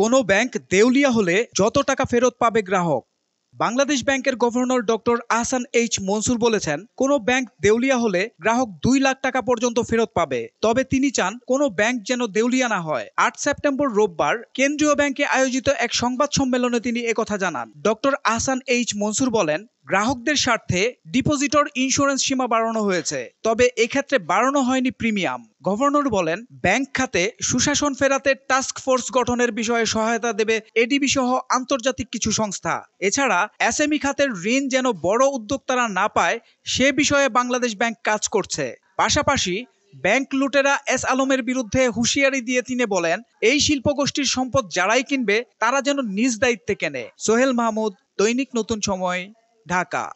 কোনো ব্যাংক দেউলিয়া হলে যত টাকা ফেরত পাবে গ্রাহক বাংলাদেশ ব্যাংকের governor doctor Ahsan H Mansur বলেছেন কোনো ব্যাংক দেউলিয়া হলে গ্রাহক দুই লাখ টাকা পর্যন্ত ফেরত পাবে তবে তিনি চান কোনো ব্যাংক যেন দেউলিয়া না হয় আট সেপ্টেম্বর রোববার কেন্দ্রীয় ব্যাংকে আয়োজিত এক সংবাদ সম্মেলনে তিনি একথা জানান ডক্টর আহসান এইচ মনসুর বলেন গ্রাহকদের স্বার্থে ডিপোজিটর ইন্স্যুরেন্স সীমা বাড়ানো হয়েছে তবে এক্ষেত্রে বাড়ানো হয়নি প্রিমিয়াম গভর্নর বলেন ব্যাংক খাতে সুশাসন ফেরাতে টাস্ক ফোর্স গঠনের বিষয়ে সহায়তা দেবে এডিবি সহ আন্তর্জাতিক কিছু সংস্থা এছাড়া এসএমই খাতের ঋণ যেন বড় উদ্যোক্তারা না পায় সে বিষয়ে বাংলাদেশ ব্যাংক কাজ করছে পাশাপাশি ব্যাংক লুটেরা এস আলমের বিরুদ্ধে হুঁশিয়ারি দিয়ে তিনি বলেন এই শিল্পগোষ্ঠীর সম্পদ যারাই কিনবে তারা যেন নিজ দায়িত্বে কেনে সোহেল মাহমুদ দৈনিক নতুন সময় ঢাকা